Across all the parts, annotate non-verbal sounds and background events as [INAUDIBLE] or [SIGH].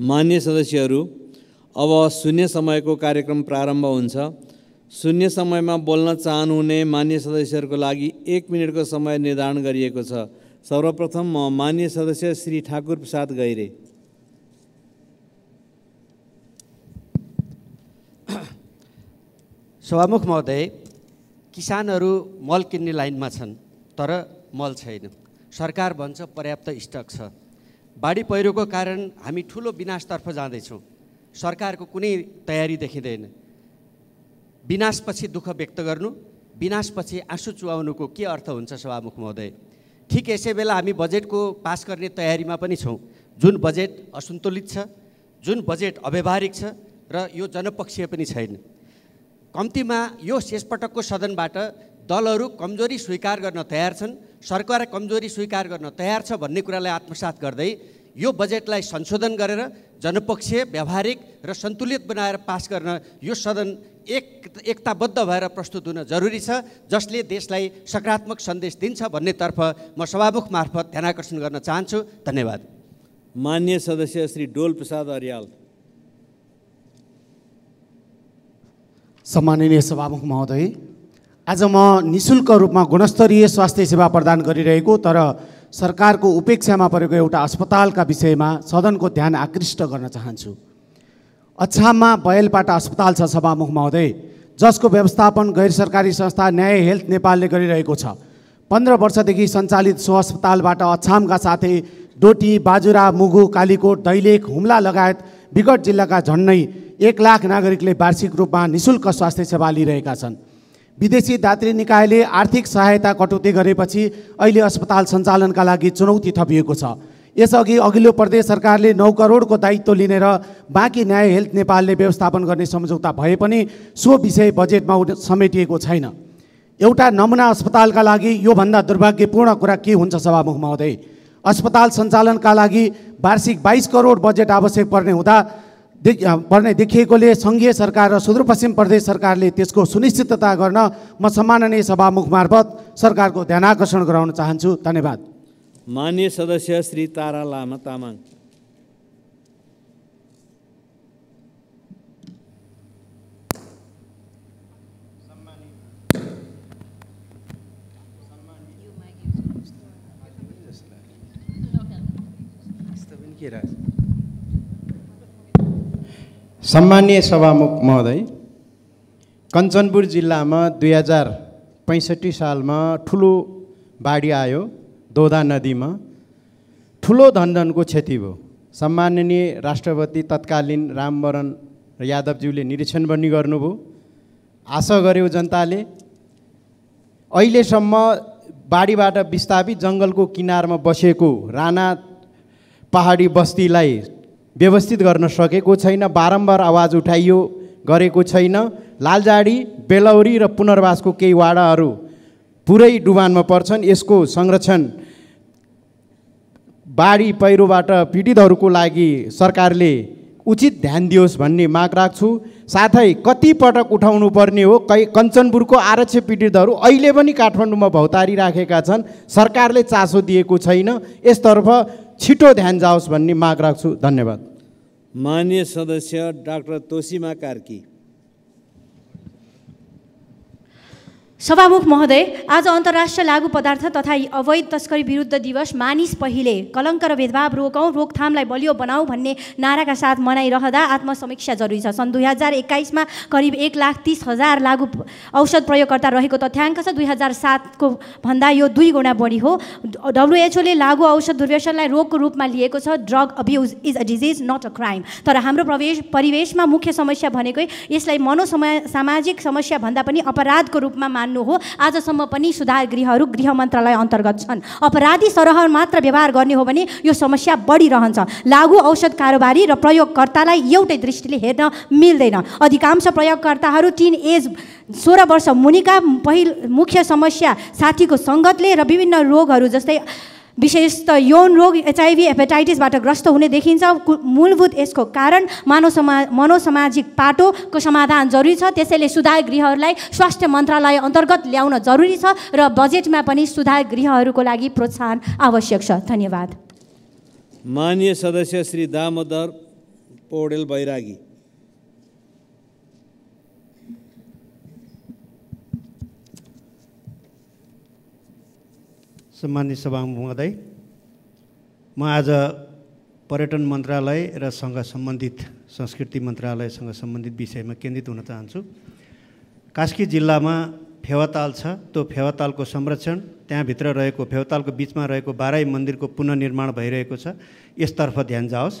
मान्य सदस्यहरू अब शून्य समयको कार्यक्रम प्रारम्भ हुन्छ शून्य समयमा बोल्न चाहनुहुने मान्य सदस्यहरूको लागि एक मिनटको समय निर्धारण गरिएको छ सर्वप्रथम म मान्य सदस्य श्री ठाकुर प्रसाद गैरे [COUGHS] सभामुख महोदय किसानहरू मल किन्ने लाइनमा छन् तर मल छैन सरकार भन्छ पर्याप्त स्टक छ बाढी पहिरोको कारण हामी ठुलो विनाशतर्फ जाँदैछौँ सरकारको कुनै तयारी देखिँदैन विनाशपछि दुःख व्यक्त गर्नु विनाशपछि आँसु चुहाउनुको के अर्थ हुन्छ सभामुख महोदय ठिक यसै बेला हामी बजेटको पास गर्ने तयारीमा पनि छौँ जुन बजेट असन्तुलित छ जुन बजेट अव्यवहारिक छ र यो जनपक्षीय पनि छैन कम्तीमा यो शेषपटकको सदनबाट दलहरू कमजोरी स्वीकार गर्न तयार छन् सरकार कमजोरी स्वीकार गर्न तयार छ भन्ने कुरालाई आत्मसात गर्दै यो बजेटलाई संशोधन गरेर जनपक्षीय व्यावहारिक र सन्तुलित बनाएर पास गर्न यो सदन एक एकताबद्ध भएर प्रस्तुत हुन जरुरी छ जसले देशलाई सकारात्मक सन्देश दिन्छ भन्नेतर्फ म सभामुख मार्फत ध्यान आकर्षण गर्न चाहन्छु धन्यवाद मान्य सदस्य श्री डोल प्रसाद अर्याल सम्माननीय सभामुख महोदय आज म नि शुल्क रूपमा गुणस्तरीय स्वास्थ्य सेवा प्रदान गरिरहेको तर सरकारको उपेक्षामा परेको एउटा अस्पतालका विषयमा सदनको ध्यान आकृष्ट गर्न चाहन्छु अछाममा बयलपाटा अस्पताल छ सभामुख महोदय जसको व्यवस्थापन गैर सरकारी संस्था न्याय हेल्थ नेपालले गरिरहेको छ पन्ध्र वर्षदेखि सञ्चालित सो अस्पतालबाट अछामका साथै डोटी बाजुरा मुगु कालीकोट दैलेख हुम्ला लगायत विगत जिल्लाका झन्नै एक लाख नागरिकले वार्षिक रूपमा निशुल्क स्वास्थ्य सेवा लिइरहेका छन् विदेशी दात्री निकायले आर्थिक सहायता कटौती गरेपछि अहिले अस्पताल सञ्चालनका लागि चुनौती थपिएको छ यसअघि अघिल्लो प्रदेश सरकारले नौ करोडको दायित्व लिनेर बाँकी न्याय हेल्थ नेपालले व्यवस्थापन गर्ने सम्झौता भए पनि सो विषय बजेटमा समेटिएको छैन एउटा नमुना अस्पतालका लागि योभन्दा दुर्भाग्यपूर्ण कुरा के हुन्छ सभामुख महोदय अस्पताल सञ्चालनका लागि वार्षिक बाइस करोड बजेट आवश्यक पर्ने हुँदा पर्ने देखिएकोले सङ्घीय सरकार र सुदूरपश्चिम प्रदेश सरकारले त्यसको सुनिश्चितता गर्न म सम्माननीय सभामुख मार्फत सरकारको ध्यान आकर्षण गराउन चाहन्छु धन्यवाद मान्य सदस्य श्री तारा लामा तामाङ के [LAUGHS] [LAUGHS] सम्मान्य सभामुख महोदय कञ्चनपुर जिल्लामा दुई हजार पैँसठी सालमा ठुलो बाढी आयो दोधा नदीमा ठुलो धनधनको क्षति भयो सम्माननीय राष्ट्रपति तत्कालीन रामवरण यादवज्यूले निरीक्षण पनि गर्नुभयो आशा गर्यो जनताले अहिलेसम्म बाढीबाट विस्थापित जङ्गलको किनारमा बसेको राणा पहाडी बस्तीलाई व्यवस्थित गर्न सकेको छैन बारम्बार आवाज उठाइयो गरेको छैन लालजाडी बेलौरी र पुनर्वासको केही वाडाहरू पुरै डुबानमा पर्छन् यसको संरक्षण बाढी पहिरोबाट पीडितहरूको लागि सरकारले उचित ध्यान दियोस् भन्ने माग राख्छु साथै कतिपटक उठाउनु पर्ने हो कै कञ्चनपुरको आरक्ष पीडितहरू अहिले पनि काठमाडौँमा भौतारी राखेका छन् सरकारले चासो दिएको छैन यसतर्फ छिटो ध्यान जाओस् भन्ने माग राख्छु धन्यवाद मान्य सदस्य डाक्टर तोसिमा कार्की सभामुख महोदय आज अन्तर्राष्ट्रिय लागु पदार्थ तथा अवैध तस्करी विरुद्ध दिवस मानिस पहिले कलङ्क र भेदभाव रोकौँ रोकथामलाई बलियो बनाऊ भन्ने नाराका साथ मनाइरहँदा आत्मसमीक्षा जरुरी छ सन् दुई हजार एक्काइसमा करिब एक लाख तिस हजार लागु औषध प्रयोगकर्ता रहेको तथ्याङ्क छ दुई हजार सातको भन्दा यो दुई गुणा बढी हो डब्लुएचओले लागु औषध दुर्व्यसनलाई रोगको रूपमा लिएको छ drug abuse is a disease not a crime तर हाम्रो प्रवेश परिवेशमा मुख्य समस्या भनेकै यसलाई मनोसमा सामाजिक समस्याभन्दा पनि अपराधको रूपमा मान्नु हो आजसम्म पनि सुधार गृहहरू गृह मन्त्रालय अन्तर्गत छन् अपराधी सरह मात्र व्यवहार गर्ने हो भने यो समस्या बढिरहन्छ लागु औषध कारोबारी र प्रयोगकर्तालाई एउटै दृष्टिले हेर्न मिल्दैन अधिकांश प्रयोगकर्ताहरू टिन एज सोह्र वर्ष मुनिका पहिलो मुख्य समस्या साथीको सङ्गतले र विभिन्न रोगहरू जस्तै विशेष त यौन रोग एचआइभी हेपाटाइटिसबाट ग्रस्त हुने देखिन्छ मूलभूत यसको कारण मानव समा मनोसामाजिक पाटोको समाधान जरुरी छ त्यसैले सुधार गृहहरूलाई स्वास्थ्य मन्त्रालय अन्तर्गत ल्याउन जरुरी छ र बजेटमा पनि सुधार गृहहरूको लागि प्रोत्साहन आवश्यक छ धन्यवाद मान्य सदस्य श्री दामोदर पौडेल बैरागी सम्मान्य सभामुख महोदय म आज पर्यटन मन्त्रालय र रसँग सम्बन्धित संस्कृति मन्त्रालयसँग सम्बन्धित विषयमा केन्द्रित हुन चाहन्छु कास्की जिल्लामा फेवाताल छ त्यो फेवातालको संरक्षण त्यहाँभित्र रहेको फेवातालको बिचमा रहेको बाह्रै मन्दिरको पुननिर्माण भइरहेको छ यसतर्फ ध्यान जाओस्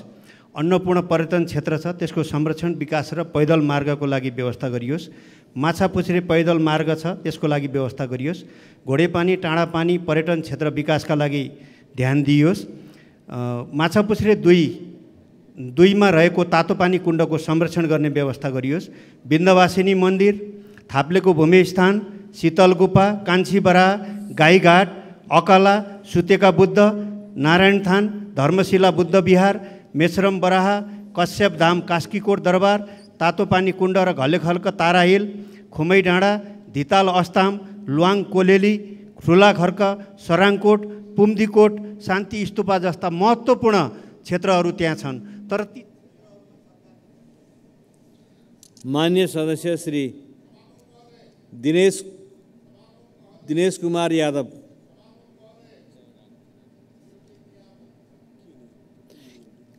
अन्नपूर्ण पर्यटन क्षेत्र छ त्यसको संरक्षण विकास र पैदल मार्गको लागि व्यवस्था गरियोस् माछापुछ्रे पैदल मार्ग छ त्यसको लागि व्यवस्था गरियोस् घोडेपानी टाढापानी पर्यटन क्षेत्र विकासका लागि ध्यान दिइयोस् माछापुछ्रे दुई दुईमा रहेको तातोपानी कुण्डको संरक्षण गर्ने व्यवस्था गरियोस् बिन्दवासिनी मन्दिर थाप्लेको भूमिस्थान शीतल गुफा कान्छीबरा गाईघाट अकला सुतेका बुद्ध नारायण थान धर्मशिला बुद्ध विहार मेसरम बराह कश्यप धाम कास्कीकोट दरबार तातोपानी कुण्ड र घलेखल्क तारा हिल खुमै डाँडा धिताल अस्ताम लुवाङ कोलेली घरक सराङकोट पुम्दीकोट शान्ति स्तुपा जस्ता महत्त्वपूर्ण क्षेत्रहरू त्यहाँ छन् तर मान्य सदस्य श्री दिनेश दिनेश कुमार यादव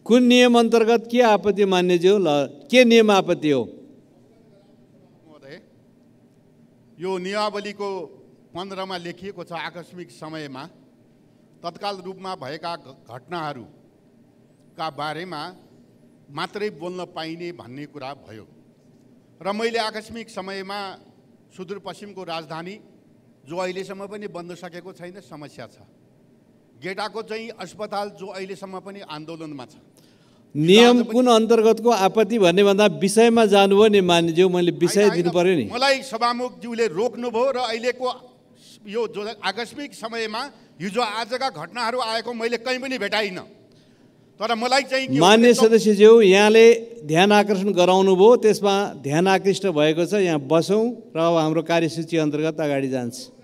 कुन नियम अन्तर्गत के आपत्ति मान्यज्यू ल के नियम आपत्ति हो यो नियावलीको पन्ध्रमा लेखिएको छ आकस्मिक समयमा तत्काल रूपमा भएका घटनाहरूका बारेमा मात्रै बोल्न पाइने भन्ने कुरा भयो र मैले आकस्मिक समयमा सुदूरपश्चिमको राजधानी जो अहिलेसम्म पनि बन्न सकेको छैन समस्या छ गेटाको चाहिँ अस्पताल जो अहिलेसम्म पनि आन्दोलनमा छ नियम कुन अन्तर्गतको आपत्ति भन्ने भन्दा विषयमा जानुभयो नि मान्यज्यू मैले विषय दिनु पर्यो नि मलाई सभामुखज्यूले रोक्नुभयो र अहिलेको यो जो आकस्मिक समयमा हिजो आजका घटनाहरू आएको मैले कहीँ पनि भेटाइनँ तर मलाई चाहिँ मान्य सदस्यज्यू यहाँले ध्यान आकर्षण गराउनु भयो त्यसमा ध्यान आकृष्ट भएको छ यहाँ बसौँ र अब हाम्रो कार्यसूची अन्तर्गत अगाडि जान्छ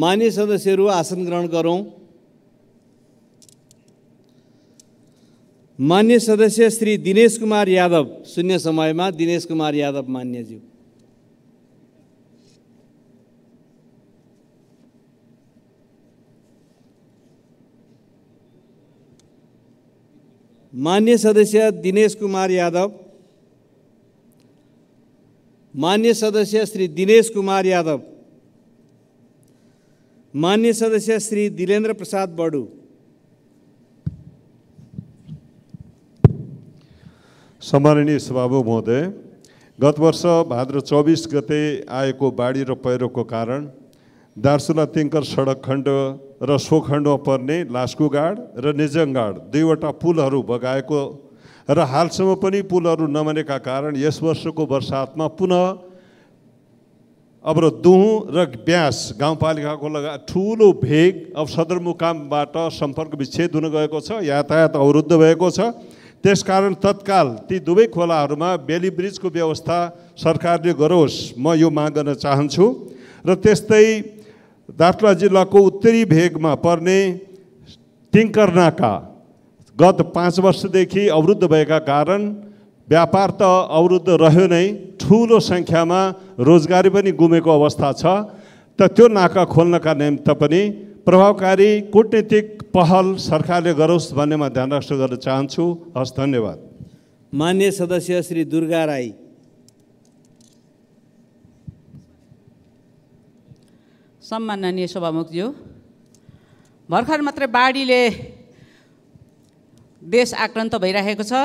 मान्य सदस्यहरू आसन ग्रहण गरौँ मान्य सदस्य श्री दिनेश कुमार यादव शून्य समयमा दिनेश कुमार यादव मान्यज्यू मान्य सदस्य दिनेश कुमार यादव मान्य सदस्य श्री दिनेश कुमार यादव मान्य सदस्य श्री दिलेन्द्र प्रसाद बडु सम्माननीय सभाबु महोदय गत वर्ष भाद्र चौबिस गते आएको बाढी र पहिरोको कारण दार्सुला तिङ्कर सडक खण्ड र सोखण्डमा पर्ने लास्कुगाड र निजङगाड दुईवटा पुलहरू बगाएको र हालसम्म पनि पुलहरू नबनेका कारण यस वर्षको बर्सातमा पुनः अब र दुहुँ र ब्यास गाउँपालिकाको लगा ठुलो भेग अब सदरमुकामबाट सम्पर्क विच्छेद हुन गएको छ यातायात अवरुद्ध भएको छ त्यसकारण तत्काल ती दुवै खोलाहरूमा बेली ब्रिजको व्यवस्था सरकारले गरोस् म यो माग गर्न चाहन्छु र त्यस्तै दार्चुला जिल्लाको उत्तरी भेगमा पर्ने टिङ्करनाका गत पाँच वर्षदेखि अवरुद्ध भएका कारण व्यापार त अवरुद्ध रह्यो नै ठुलो सङ्ख्यामा रोजगारी पनि गुमेको अवस्था छ त त्यो नाका खोल्नका निम्त पनि प्रभावकारी कुटनीतिक पहल सरकारले गरोस् भन्नेमा ध्यान राष्ट्र गर्न चाहन्छु हस् धन्यवाद मान्य सदस्य श्री दुर्गा राई सम्माननीय सभामुखज्यू भर्खर मात्रै बाढीले देश आक्रान्त भइरहेको छ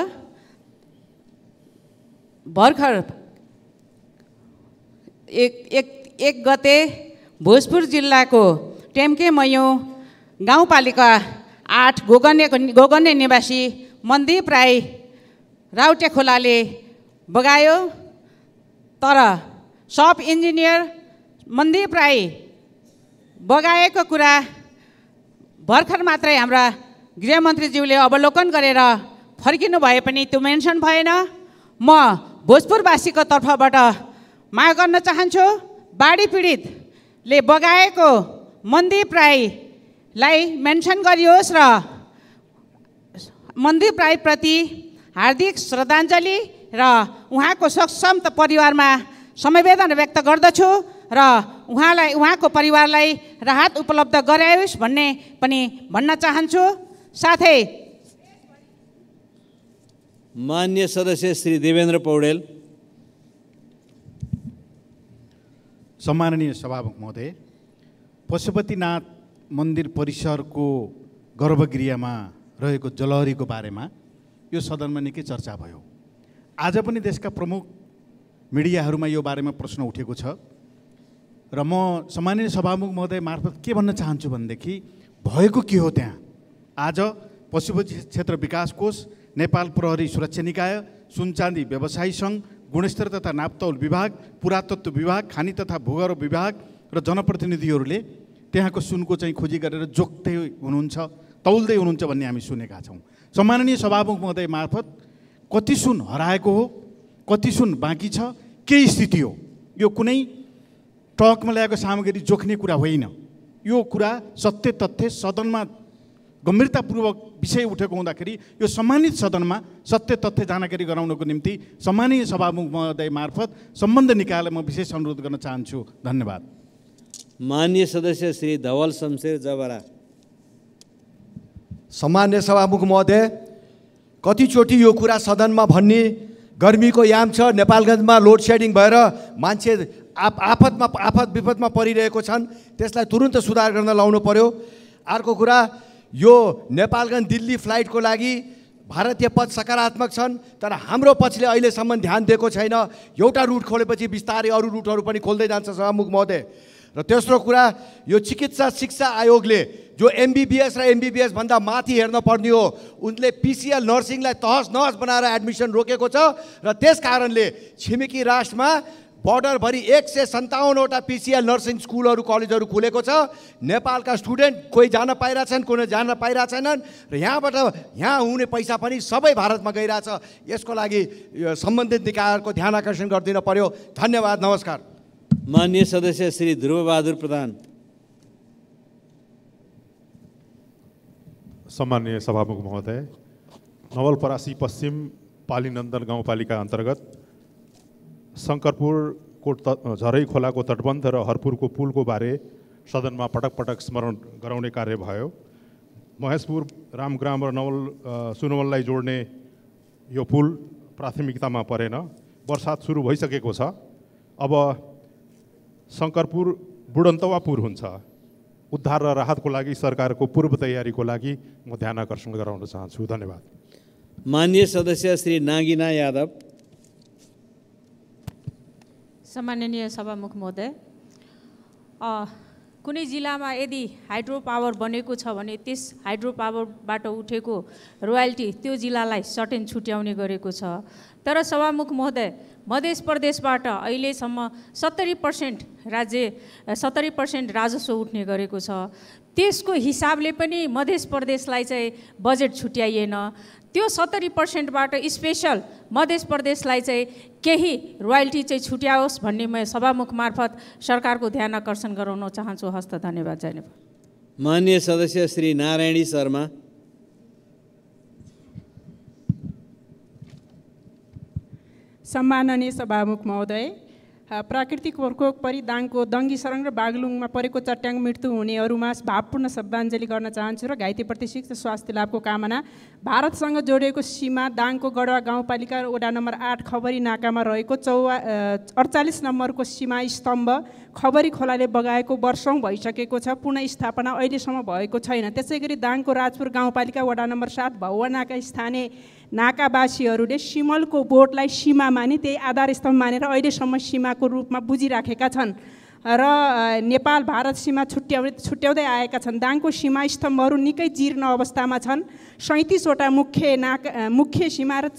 भर्खर एक एक एक गते भोजपुर जिल्लाको टेम्के मयौँ गाउँपालिका आठ गोगन्यको गोगन्य निवासी मन्दीप राई राउटे खोलाले बगायो तर सब इन्जिनियर मन्दीप राई बगाएको कुरा भर्खर मात्रै हाम्रा गृहमन्त्रीज्यूले अवलोकन गरेर फर्किनु भए पनि त्यो मेन्सन भएन म भोजपुरवासीको तर्फबाट माग गर्न चाहन्छु बाढी पीडितले बगाएको मन्दिर राईलाई मेन्सन गरियोस् र मन्दीप राईप्रति हार्दिक श्रद्धाञ्जली र उहाँको सक्षम त परिवारमा समवेदना व्यक्त गर्दछु र उहाँलाई उहाँको परिवारलाई राहत उपलब्ध गरायोस् भन्ने पनि भन्न चाहन्छु साथै मान्य सदस्य श्री देवेन्द्र पौडेल सम्माननीय सभामुख महोदय पशुपतिनाथ मन्दिर परिसरको गर्भगृहमा रहेको जलहरीको बारेमा यो सदनमा निकै चर्चा भयो आज पनि देशका प्रमुख मिडियाहरूमा यो बारेमा प्रश्न उठेको छ र म सम्माननीय सभामुख महोदय मार्फत के भन्न चाहन्छु भनेदेखि भएको के हो त्यहाँ आज पशुपति क्षेत्र विकास कोष नेपाल प्रहरी सुरक्षा निकाय सुनचाँदी व्यवसायी सङ्घ गुणस्तर तथा नापतौल विभाग पुरातत्व विभाग खानी तथा भूगर्भ विभाग र जनप्रतिनिधिहरूले त्यहाँको सुनको चाहिँ खोजी गरेर जोक्दै हुनुहुन्छ तौल्दै हुनुहुन्छ भन्ने हामी सुनेका छौँ सम्माननीय सभामुख महोदय मार्फत कति सुन हराएको हो कति सुन बाँकी छ के स्थिति हो यो कुनै टकमा ल्याएको सामग्री जोख्ने कुरा होइन यो कुरा सत्य तथ्य सदनमा गम्भीरतापूर्वक विषय उठेको हुँदाखेरि यो सम्मानित सदनमा सत्य तथ्य जानकारी गराउनको निम्ति सम्मानीय सभामुख महोदय मार्फत सम्बन्ध निकायलाई म विशेष अनुरोध गर्न चाहन्छु धन्यवाद मान्य सदस्य श्री धवल शमशेर जबरा सामान्य सभामुख महोदय कतिचोटि यो कुरा सदनमा भन्ने गर्मीको याम छ नेपालगञ्जमा लोड सेडिङ भएर मान्छे आप आफतमा आफत विपदमा परिरहेको छन् त्यसलाई तुरुन्त सुधार गर्न लाउनु पर्यो अर्को कुरा यो नेपालगञ्ज दिल्ली फ्लाइटको लागि भारतीय पद सकारात्मक छन् तर हाम्रो पक्षले अहिलेसम्म ध्यान दिएको छैन एउटा रुट खोलेपछि बिस्तारै अरू रुटहरू पनि खोल्दै जान्छ सभामुख महोदय र तेस्रो कुरा यो चिकित्सा शिक्षा आयोगले जो एमबिबिएस र एमबिबिएसभन्दा माथि हेर्न पर्ने हो उनले पिसिएल नर्सिङलाई तहस नहस बनाएर एडमिसन रोकेको छ र त्यस कारणले छिमेकी राष्ट्रमा बोर्डरभरि एक सय सन्ताउन्नवटा पिसिएल नर्सिङ स्कुलहरू कलेजहरू खुलेको छ नेपालका स्टुडेन्ट कोही जान पाइरहेछन् कोही जान पाइरहेको छैनन् र यहाँबाट यहाँ हुने पैसा पनि सबै भारतमा गइरहेछ यसको लागि सम्बन्धित निकायहरूको ध्यान आकर्षण गरिदिन पर्यो धन्यवाद नमस्कार मान्य सदस्य श्री ध्रुवबहादुर प्रधान सम्मान्य सभामुख महोदय नवलपरासी पश्चिम पालिनन्दन गाउँपालिका अन्तर्गत शङ्करपुरको त झरै खोलाको तटबन्ध र हरपुरको पुलको बारे सदनमा पटक पटक स्मरण गराउने कार्य भयो महेशपुर रामग्राम र नवल सुनवललाई जोड्ने यो पुल प्राथमिकतामा परेन बर्सात सुरु भइसकेको छ अब शङ्करपुर बुढन्तवापुर हुन्छ उद्धार र राहतको लागि सरकारको पूर्व तयारीको लागि म ध्यान आकर्षण गराउन चाहन्छु धन्यवाद मान्य सदस्य श्री नागिना यादव सम्माननीय सभामुख महोदय कुनै जिल्लामा यदि हाइड्रो पावर बनेको छ भने त्यस हाइड्रो पावरबाट उठेको रोयल्टी त्यो जिल्लालाई सटेन छुट्याउने गरेको छ तर सभामुख महोदय मध्य प्रदेशबाट अहिलेसम्म सत्तरी पर्सेन्ट राज्य सत्तरी पर्सेन्ट राजस्व उठ्ने गरेको छ त्यसको हिसाबले पनि मध्य प्रदेशलाई चाहिँ बजेट छुट्याइएन त्यो सत्तरी पर्सेन्टबाट स्पेसल मध्य प्रदेशलाई चाहिँ केही रोयल्टी चाहिँ छुट्याओस् भन्ने म सभामुख मार्फत सरकारको ध्यान आकर्षण गराउन चाहन्छु हस्त धन्यवाद धन्यवाद मान्य सदस्य श्री नारायणी शर्मा सम्माननीय सभामुख महोदय प्राकृतिक प्रकोप परि दङ्गी दङ्गीसरङ र बागलुङमा परेको चट्याङ मृत्यु हुनेहरूमा भावपूर्ण श्रद्धाञ्जली गर्न चाहन्छु र घाइतेप्रति शिक्षा स्वास्थ्य लाभको कामना भारतसँग जोडिएको सीमा दाङको गढवा गाउँपालिका वडा नम्बर आठ खबरी नाकामा रहेको चौवा अडचालिस नम्बरको सीमा स्तम्भ खबरी खोलाले बगाएको वर्षौँ भइसकेको छ पुनस्थापना अहिलेसम्म भएको छैन त्यसै गरी दाङको राजपुर गाउँपालिका वडा नम्बर सात भवनाका स्थानीय नाकावासीहरूले सिमलको बोटलाई सीमा माने त्यही आधार स्तम्भ मानेर अहिलेसम्म सीमाको रूपमा बुझिराखेका छन् र नेपाल भारत सीमा छुट्याउ छुट्याउँदै आएका छन् दाङको सीमा स्तम्भहरू निकै जीर्ण अवस्थामा छन् सैँतिसवटा मुख्य नाका मुख्य सीमा र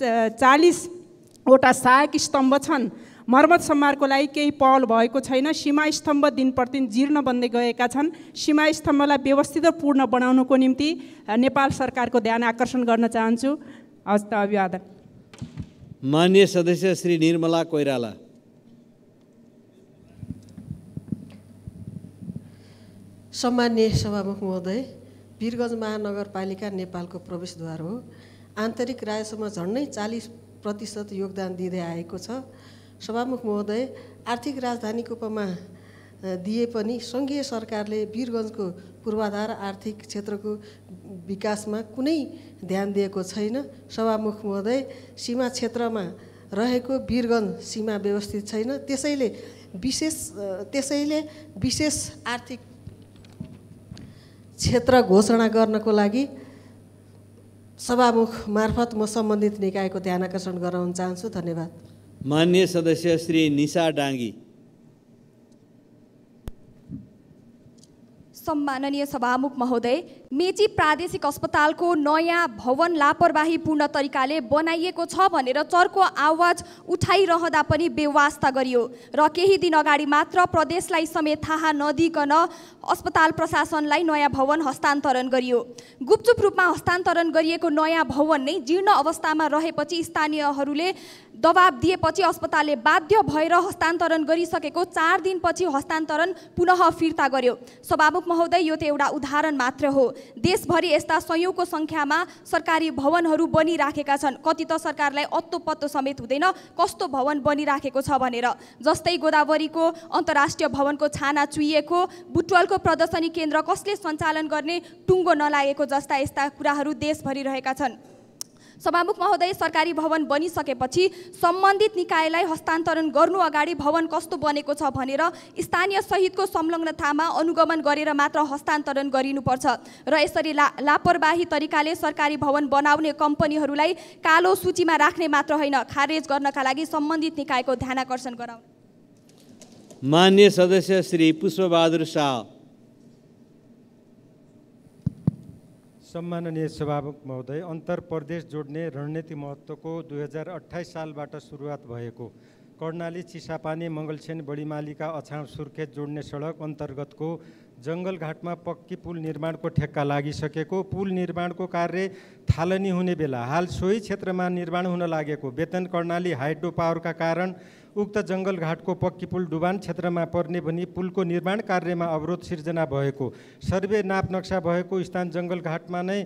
चालिसवटा सहायक स्तम्भ छन् मर्मत सम्मारको लागि केही पहल भएको छैन स्तम्भ दिन प्रतिदिन जीर्ण बन्दै गएका छन् सीमा स्तम्भलाई व्यवस्थित र पूर्ण बनाउनको निम्ति नेपाल सरकारको ध्यान आकर्षण गर्न चाहन्छु त अभिवादन मान्य सदस्य श्री निर्मला कोइराला सम्मान्य सभामुख महोदय वीरगञ्ज महानगरपालिका नेपालको प्रवेशद्वार हो आन्तरिक राजस्वमा झन्डै चालिस प्रतिशत योगदान दिँदै आएको छ सभामुख महोदय आर्थिक राजधानीको उपमा दिए पनि सङ्घीय सरकारले वीरगञ्जको पूर्वाधार आर्थिक क्षेत्रको विकासमा कुनै ध्यान दिएको छैन सभामुख महोदय सीमा क्षेत्रमा रहेको वीरगञ्ज सीमा व्यवस्थित छैन त्यसैले विशेष त्यसैले विशेष आर्थिक क्षेत्र घोषणा गर्नको लागि सभामुख मार्फत म सम्बन्धित निकायको ध्यान आकर्षण गराउन चाहन्छु धन्यवाद मान्य सदस्य श्री निशा डाङ्गी सम्माननीय सभामुख महोदय मेची प्रादेशिक अस्पतालको नयाँ भवन लापरवाहीपूर्ण तरिकाले बनाइएको छ भनेर चर्को आवाज उठाइरहँदा पनि बेवास्ता गरियो र केही दिन अगाडि मात्र प्रदेशलाई समेत थाहा नदिकन अस्पताल प्रशासनलाई नयाँ भवन हस्तान्तरण गरियो गुपचुप रूपमा हस्तान्तरण गरिएको नयाँ भवन नै जीर्ण अवस्थामा रहेपछि स्थानीयहरूले दबाब दिएपछि अस्पतालले बाध्य भएर हस्तान्तरण गरिसकेको चार दिनपछि हस्तान्तरण पुनः फिर्ता गर्यो सभामुख महोदय यो त एउटा उदाहरण मात्र हो देशभरि यस्ता सयौँको सङ्ख्यामा सरकारी भवनहरू बनिराखेका छन् कति त सरकारलाई अत्तो पत्तो समेत हुँदैन कस्तो भवन बनिराखेको छ भनेर जस्तै गोदावरीको अन्तर्राष्ट्रिय भवनको छाना चुइएको बुटवलको प्रदर्शनी केन्द्र कसले सञ्चालन गर्ने टुङ्गो नलागेको जस्ता यस्ता कुराहरू देशभरि रहेका छन् सभामुख महोदय सरकारी भवन बनिसकेपछि सम्बन्धित निकायलाई हस्तान्तरण गर्नु अगाडि भवन कस्तो बनेको छ भनेर स्थानीय सहितको संलग्नतामा अनुगमन गरेर मात्र हस्तान्तरण गरिनुपर्छ र यसरी ला लापरवाही तरिकाले सरकारी भवन बनाउने कम्पनीहरूलाई कालो सूचीमा राख्ने मात्र होइन खारेज गर्नका लागि सम्बन्धित निकायको ध्यानकर्षण गराउनु मान्य सदस्य श्री पुष्पबहादुर शाह सम्माननीय सभामुख महोदय अन्तर प्रदेश जोड्ने रणनीति महत्त्वको दुई हजार अठाइस सालबाट सुरुवात भएको कर्णाली चिसापानी मङ्गलसेन बढीमालीका अछाम सुर्खेत जोड्ने सडक अन्तर्गतको जङ्गलघाटमा पक्की पुल निर्माणको ठेक्का लागिसकेको पुल निर्माणको कार्य थालनी हुने बेला हाल सोही क्षेत्रमा निर्माण हुन लागेको वेतन कर्णाली हाइड्रो पावरका कारण उक्त जङ्गलघाटको पक्की पुल डुबान क्षेत्रमा पर्ने भनी पुलको निर्माण कार्यमा अवरोध सिर्जना भएको सर्वे नाप नक्सा भएको स्थान जङ्गलघाटमा नै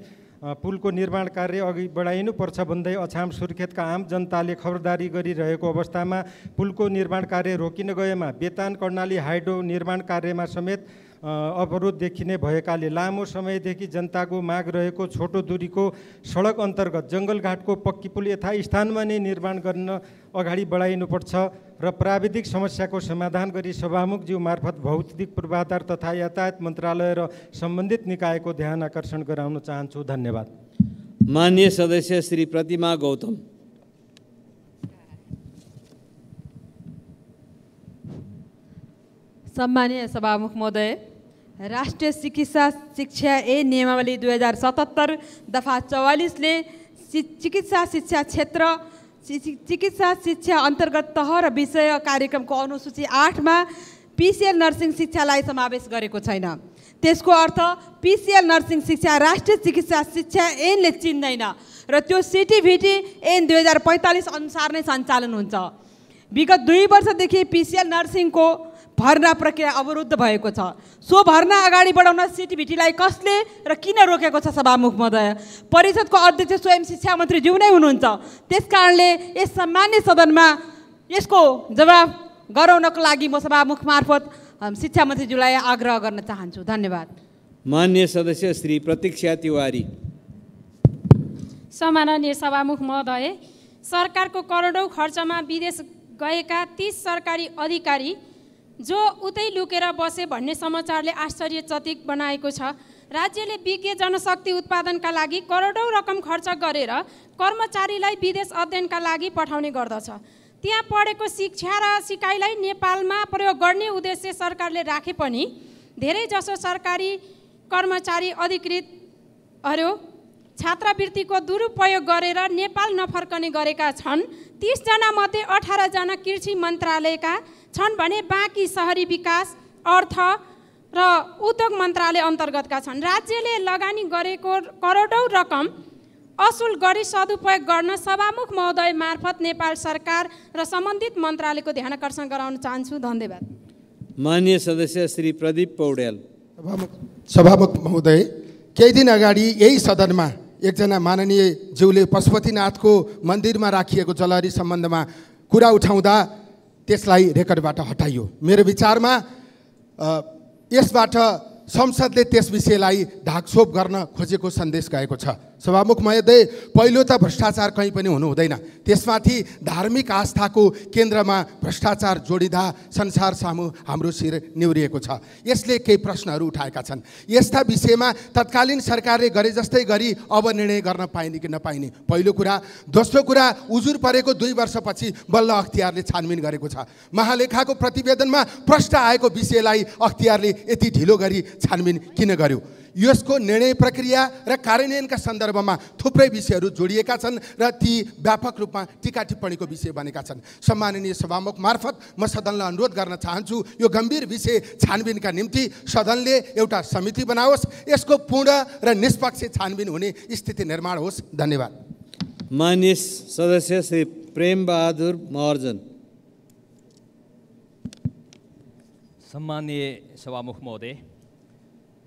पुलको निर्माण कार्य अघि बढाइनुपर्छ भन्दै अछाम सुर्खेतका आम जनताले खबरदारी गरिरहेको अवस्थामा पुलको निर्माण कार्य रोकिन गएमा बेतान कर्णाली हाइड्रो निर्माण कार्यमा समेत अवरोध देखिने भएकाले लामो समयदेखि जनताको माग रहेको छोटो दुरीको सडक अन्तर्गत जङ्गलघाटको पक्की पुल यथास्थानमा नै निर्माण गर्न अगाडि बढाइनुपर्छ र प्राविधिक समस्याको समाधान गरी सभामुखज्यू मार्फत भौतिक पूर्वाधार तथा यातायात मन्त्रालय र सम्बन्धित निकायको ध्यान आकर्षण गराउन चाहन्छु धन्यवाद मान्य सदस्य श्री प्रतिमा गौतम सम्मानीय सभामुख महोदय राष्ट्रिय चिकित्सा शिक्षा ए नियमावली दुई हजार सतहत्तर दफा चौवालिसले चिकित्सा शिक्षा क्षेत्र चिकित्सा शिक्षा अन्तर्गत तह र विषय कार्यक्रमको अनुसूची आठमा पिसिएल नर्सिङ शिक्षालाई समावेश गरेको छैन त्यसको अर्थ पिसिएल नर्सिङ शिक्षा राष्ट्रिय चिकित्सा शिक्षा ऐनले चिन्दैन र त्यो सिटिभिटी ऐन दुई हजार पैँतालिस अनुसार नै सञ्चालन हुन्छ विगत दुई वर्षदेखि पिसिएल नर्सिङको भर्ना प्रक्रिया अवरुद्ध भएको छ सो भर्ना अगाडि बढाउन सिटिभिटीलाई कसले र किन रोकेको छ सभामुख महोदय परिषदको अध्यक्ष स्वयं शिक्षा मन्त्रीज्यू नै हुनुहुन्छ त्यस कारणले यस सामान्य सदनमा यसको जवाब गराउनको लागि म सभामुख मार्फत शिक्षा मन्त्रीज्यूलाई आग्रह गर्न चाहन्छु धन्यवाद मान्य सदस्य श्री प्रतीक्षा तिवारी सम्माननीय सभामुख महोदय सरकारको करोडौँ खर्चमा विदेश गएका तिस सरकारी अधिकारी जो उतै लुकेर बसे भन्ने समाचारले आश्चर्यचकित बनाएको छ राज्यले विज्ञ जनशक्ति उत्पादनका लागि करोडौँ रकम खर्च गरेर कर्मचारीलाई विदेश अध्ययनका लागि पठाउने गर्दछ त्यहाँ पढेको शिक्षा र सिकाइलाई नेपालमा प्रयोग गर्ने उद्देश्य सरकारले राखे पनि धेरैजसो सरकारी कर्मचारी अधिकृतहरू छात्रवृत्तिको दुरुपयोग गरेर नेपाल नफर्कने गरेका छन् तिसजना मध्ये अठारजना कृषि मन्त्रालयका छन् भने बाँकी सहरी विकास अर्थ र उद्योग मन्त्रालय अन्तर्गतका छन् राज्यले लगानी गरेको करोडौँ रकम असुल गरी सदुपयोग गर्न सभामुख महोदय मार्फत नेपाल सरकार र सम्बन्धित मन्त्रालयको ध्यान आकर्षण गराउन चाहन्छु धन्यवाद मान्य सदस्य श्री प्रदीप पौडेल सभामुख महोदय केही दिन अगाडि यही सदनमा एकजना माननीय ज्यूले पशुपतिनाथको मन्दिरमा राखिएको जलहरी सम्बन्धमा कुरा उठाउँदा त्यसलाई रेकर्डबाट हटाइयो मेरो विचारमा यसबाट संसदले त्यस विषयलाई ढाकछोप गर्न खोजेको सन्देश गएको छ सभामुख महोदय पहिलो त भ्रष्टाचार कहीँ पनि हुनु हुँदैन त्यसमाथि धार्मिक आस्थाको केन्द्रमा भ्रष्टाचार जोडिँदा संसार सामु हाम्रो शिर निहुरिएको छ यसले केही प्रश्नहरू उठाएका छन् यस्ता विषयमा तत्कालीन सरकारले गरे जस्तै गरी अब निर्णय गर्न पाइने कि नपाइने पहिलो कुरा दोस्रो कुरा उजुर परेको दुई वर्षपछि बल्ल अख्तियारले छानबिन गरेको छ महालेखाको प्रतिवेदनमा प्रष्ट आएको विषयलाई अख्तियारले यति ढिलो गरी छानबिन किन गर्यो यसको निर्णय प्रक्रिया र कार्यान्वयनका सन्दर्भमा थुप्रै विषयहरू जोडिएका छन् र ती व्यापक रूपमा टिका टिप्पणीको विषय बनेका छन् सम्माननीय सभामुख मार्फत म सदनलाई अनुरोध गर्न चाहन्छु यो गम्भीर विषय छानबिनका निम्ति सदनले एउटा समिति बनाओस् यसको पूर्ण र निष्पक्ष छानबिन हुने स्थिति निर्माण होस् धन्यवाद मानिस सदस्य श्री प्रेमबहादुर महर्जन सम्मानीय सभामुख महोदय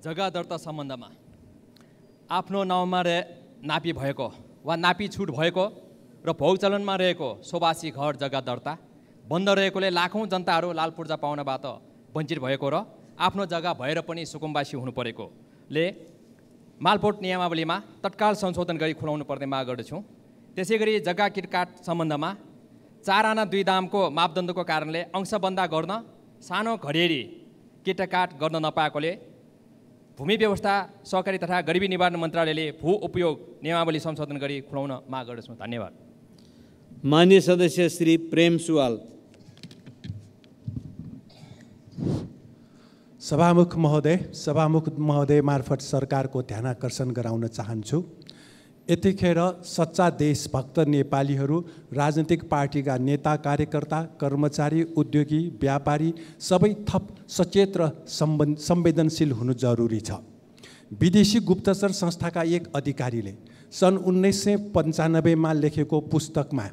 जग्गा दर्ता सम्बन्धमा आफ्नो नाउँमा रे नापी भएको वा नापी छुट भएको र भौचलनमा रहेको सोबासी घर जग्गा दर्ता बन्द रहेकोले लाखौँ जनताहरू लाल पूर्जा पाउनबाट वञ्चित भएको र आफ्नो जग्गा भएर पनि सुकुम्बासी हुनु परेकोले मालपोट नियमावलीमा तत्काल संशोधन गरी खुलाउनु पर्ने माग गर्दछौँ त्यसै गरी जग्गा किटकाट सम्बन्धमा चार आना दुई दामको मापदण्डको कारणले अंशबन्दा गर्न सानो घडेरी किटकाट गर्न नपाएकोले भूमि व्यवस्था सहकारी तथा गरिबी निवारण मन्त्रालयले भू उपयोग नियमावली संशोधन गरी खुलाउन माग गर्दछौँ धन्यवाद मान्य सदस्य श्री प्रेम सुवाल सभामुख महोदय सभामुख महोदय मार्फत सरकारको आकर्षण गराउन चाहन्छु यतिखेर सच्चा देशभक्त नेपालीहरू राजनैतिक पार्टीका नेता कार्यकर्ता कर्मचारी उद्योगी व्यापारी सबै थप सचेत र सम्बन्ध संवेदनशील हुनु जरुरी छ विदेशी गुप्तचर संस्थाका एक अधिकारीले सन् उन्नाइस सय पन्चानब्बेमा लेखेको पुस्तकमा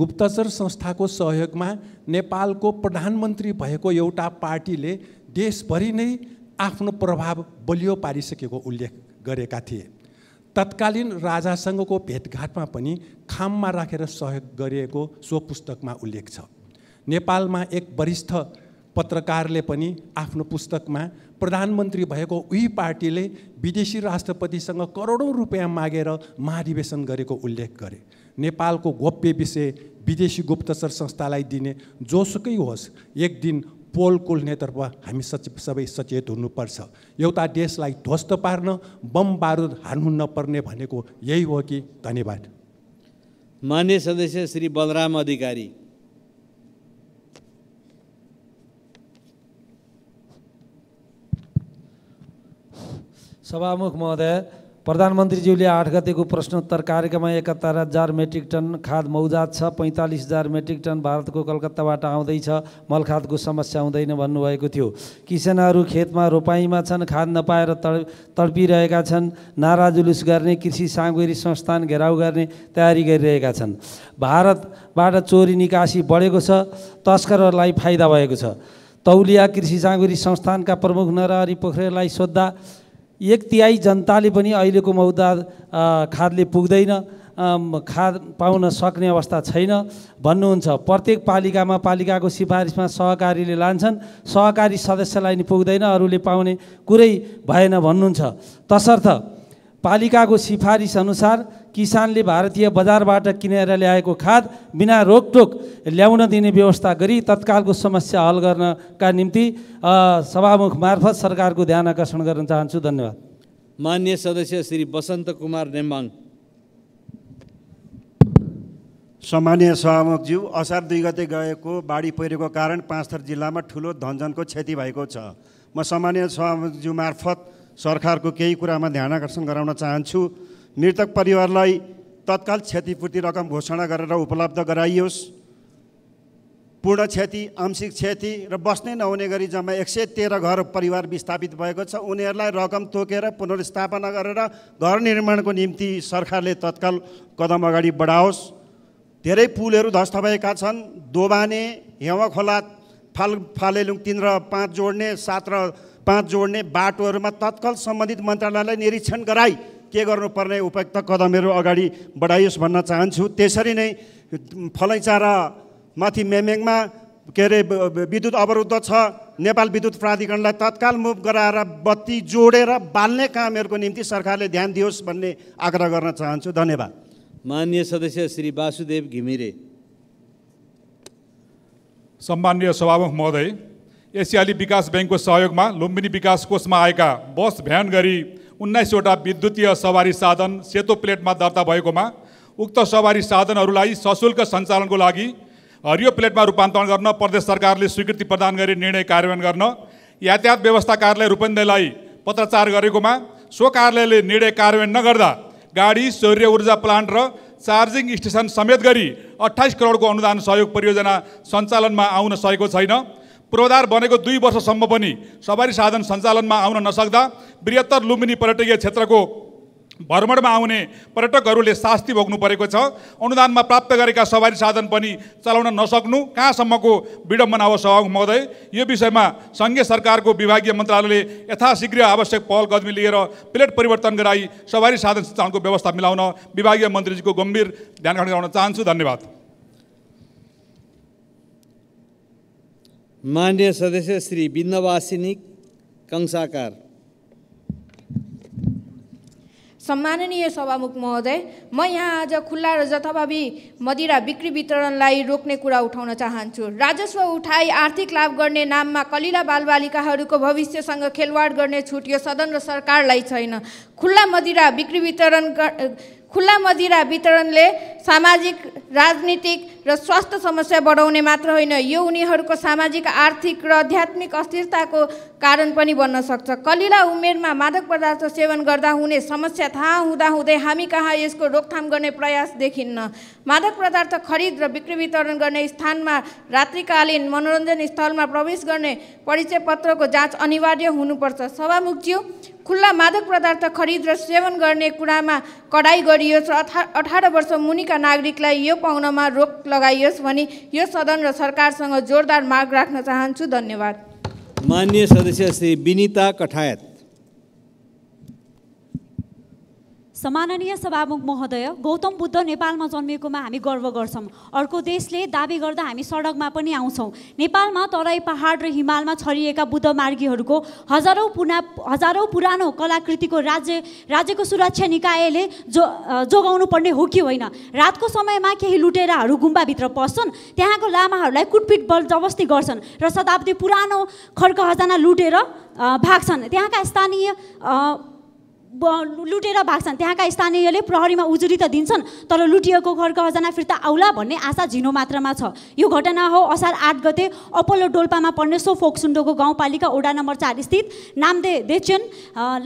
गुप्तचर संस्थाको सहयोगमा नेपालको प्रधानमन्त्री भएको एउटा पार्टीले देशभरि नै आफ्नो प्रभाव बलियो पारिसकेको उल्लेख गरेका थिए तत्कालीन राजासँगको भेटघाटमा पनि खाममा राखेर सहयोग गरिएको सो पुस्तकमा उल्लेख छ नेपालमा एक वरिष्ठ पत्रकारले पनि आफ्नो पुस्तकमा प्रधानमन्त्री भएको उही पार्टीले विदेशी राष्ट्रपतिसँग करोडौँ रुपियाँ मागेर महाधिवेशन गरेको उल्लेख गरे नेपालको गोप्य विषय विदेशी गुप्तचर संस्थालाई दिने जोसुकै होस् एक दिन पोल कुल्नेतर्फ हामी सचेत सबै सचेत हुनुपर्छ एउटा देशलाई ध्वस्त पार्न बम बारुद हान्नु नपर्ने भनेको यही हो कि धन्यवाद मान्य सदस्य श्री बलराम अधिकारी सभामुख महोदय प्रधानमन्त्रीज्यूले आठ गतेको प्रश्नोत्तर कार्यक्रममा एकात्तर हजार मेट्रिक टन खाद मौजात छ पैँतालिस हजार मेट्रिक टन भारतको कलकत्ताबाट आउँदैछ मलखादको समस्या हुँदैन भन्नुभएको थियो किसानहरू खेतमा रोपाइँमा छन् खाद नपाएर तड तडपिरहेका छन् नारा जुलुस गर्ने कृषि सामग्री संस्थान घेराउ गर्ने तयारी गरिरहेका छन् भारतबाट चोरी निकासी बढेको छ तस्करहरूलाई फाइदा भएको छ तौलिया कृषि सामग्री संस्थानका प्रमुख नरहरी पोखरेललाई सोद्धा एक तिहाई जनताले पनि अहिलेको मौदा खादले पुग्दैन खाद पाउन सक्ने अवस्था छैन भन्नुहुन्छ प्रत्येक पालिकामा पालिकाको सिफारिसमा सहकारीले लान्छन् सहकारी सदस्यलाई नि पुग्दैन अरूले पाउने कुरै भएन भन्नुहुन्छ तसर्थ पालिकाको सिफारिस अनुसार किसानले भारतीय बजारबाट किनेर ल्याएको खाद बिना रोकटोक ल्याउन दिने व्यवस्था गरी तत्कालको समस्या हल गर्नका निम्ति सभामुख मार्फत सरकारको ध्यान आकर्षण गर्न चाहन्छु धन्यवाद मान्य सदस्य श्री बसन्त कुमार नेम्बाङ सामान्य सभामुखज्यू असार दुई गते गएको बाढी पहिरोको कारण पाँच थर जिल्लामा ठुलो धनजनको क्षति भएको छ म सामान्य सभामुखज्यू मार्फत सरकारको केही कुरामा ध्यान आकर्षण गराउन चाहन्छु मृतक परिवारलाई तत्काल क्षतिपूर्ति रकम घोषणा गरेर उपलब्ध गराइयोस् पूर्ण क्षति आंशिक क्षति र बस्नै नहुने गरी जम्मा एक सय तेह्र घर परिवार विस्थापित भएको छ उनीहरूलाई रकम तोकेर पुनर्स्थापना गरेर घर निर्माणको निम्ति सरकारले तत्काल कदम अगाडि बढाओस् धेरै पुलहरू ध्वस्त भएका छन् दोबाने हेवा खोला फाल फालेलुङ तिन र पाँच जोड्ने सात र पाँच जोड्ने बाटोहरूमा तत्काल सम्बन्धित मन्त्रालयलाई निरीक्षण गराई के गर्नुपर्ने उपयुक्त कदमहरू अगाडि बढाइयोस् भन्न चाहन्छु त्यसरी नै फलैचारा माथि मेमेङमा के अरे विद्युत अवरुद्ध छ नेपाल विद्युत प्राधिकरणलाई तत्काल मुभ गराएर बत्ती जोडेर बाल्ने कामहरूको निम्ति सरकारले ध्यान दियोस् भन्ने आग्रह गर्न चाहन्छु धन्यवाद मान्य सदस्य श्री वासुदेव घिमिरे सम्मान्य सभामुख महोदय एसियाली विकास ब्याङ्कको सहयोगमा लुम्बिनी विकास कोषमा आएका बस भ्यान गरी उन्नाइसवटा विद्युतीय सवारी साधन सेतो प्लेटमा दर्ता भएकोमा उक्त सवारी साधनहरूलाई सशुल्क सञ्चालनको लागि हरियो प्लेटमा रूपान्तरण गर्न प्रदेश सरकारले स्वीकृति प्रदान गरी निर्णय कार्यान्वयन गर्न यातायात व्यवस्था कार्यालय रूपन्देलाई पत्राचार गरेकोमा सो कार्यालयले निर्णय कार्यान्वयन नगर्दा गाडी सौर्य ऊर्जा प्लान्ट र चार्जिङ स्टेसन समेत गरी अठाइस करोडको अनुदान सहयोग परियोजना सञ्चालनमा आउन सकेको छैन पूर्वाधार बनेको दुई वर्षसम्म पनि सवारी साधन सञ्चालनमा आउन नसक्दा बृहत्तर लुम्बिनी पर्यटकीय क्षेत्रको भ्रमणमा आउने पर्यटकहरूले शास्ति भोग्नु परेको छ अनुदानमा प्राप्त गरेका सवारी साधन पनि चलाउन नसक्नु कहाँसम्मको विडम्बना हो सभामुख महोदय यो विषयमा सङ्घीय सरकारको विभागीय मन्त्रालयले यथाशीघ्र आवश्यक पहल कदमी लिएर प्लेट परिवर्तन गराई सवारी साधन सञ्चालनको व्यवस्था मिलाउन विभागीय मन्त्रीजीको गम्भीर ध्यान गराउन चाहन्छु धन्यवाद मान्य सदस्य श्री बिन्दवासिनी कंसाकार सम्माननीय सभामुख महोदय म यहाँ आज खुल्ला र जथाभावी मदिरा बिक्री वितरणलाई रोक्ने कुरा उठाउन चाहन्छु राजस्व उठाई आर्थिक लाभ गर्ने नाममा कलिला बालबालिकाहरूको भविष्यसँग खेलवाड गर्ने छुट यो सदन र सरकारलाई छैन खुल्ला मदिरा बिक्री वितरण खुल्ला मदिरा वितरणले सामाजिक राजनीतिक र स्वास्थ्य समस्या बढाउने मात्र होइन यो उनीहरूको सामाजिक आर्थिक र आध्यात्मिक अस्थिरताको कारण पनि बन्न सक्छ कलिला उमेरमा मादक पदार्थ सेवन गर्दा हुने समस्या थाहा हुँदाहुँदै हामी कहाँ यसको रोकथाम गर्ने प्रयास देखिन्न मादक पदार्थ खरिद र बिक्री वितरण गर्ने स्थानमा रात्रिकालीन मनोरञ्जन स्थलमा प्रवेश गर्ने परिचय पत्रको जाँच अनिवार्य हुनुपर्छ सभामुखज्यू खुल्ला मादक पदार्थ खरिद र सेवन गर्ने कुरामा कडाई गरियोस् र अठा अठार वर्ष मुनिका नागरिकलाई यो पाउनमा रोक लगाइयोस् भनी यो सदन र सरकारसँग जोरदार माग राख्न चाहन्छु धन्यवाद मान्य सदस्य श्री विनिता कठायत सम्माननीय सभामुख महोदय गौतम बुद्ध नेपालमा जन्मिएकोमा हामी गर्व गर्छौँ अर्को देशले दाबी गर्दा हामी सडकमा पनि आउँछौँ नेपालमा तराई पहाड र हिमालमा छरिएका बुद्ध मार्गीहरूको हजारौँ पुना हजारौँ पुरानो कलाकृतिको राज्य राज्यको सुरक्षा निकायले जो जोगाउनु पर्ने हो कि होइन रातको समयमा केही लुटेराहरू गुम्बाभित्र पस्छन् त्यहाँको लामाहरूलाई कुटपिट बलजबस्ती गर्छन् र शताब्दी पुरानो खर्क खजाना लुटेर भाग्छन् त्यहाँका स्थानीय लुटेर भाग्छन् त्यहाँका स्थानीयले प्रहरीमा उजुरी त दिन्छन् तर लुटिएको घरको खजाना फिर्ता आउला भन्ने आशा झिनो मात्रामा छ यो घटना हो असार आठ गते अपोलो डोल्पामा पर्ने सो फोकसुन्डोको गाउँपालिका ओडा नम्बर चार स्थित नामदे देचेन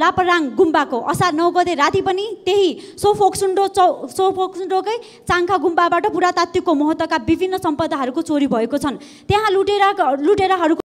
लापराङ गुम्बाको असार नौ गते राति पनि त्यही सो फोकसुन्डो चौ सो फोकसुन्डोकै चाङ्खा गुम्बाबाट पुरातात्विकको महत्त्वका विभिन्न सम्पदाहरूको चोरी भएको छन् त्यहाँ लुटेरा लुटेराहरूको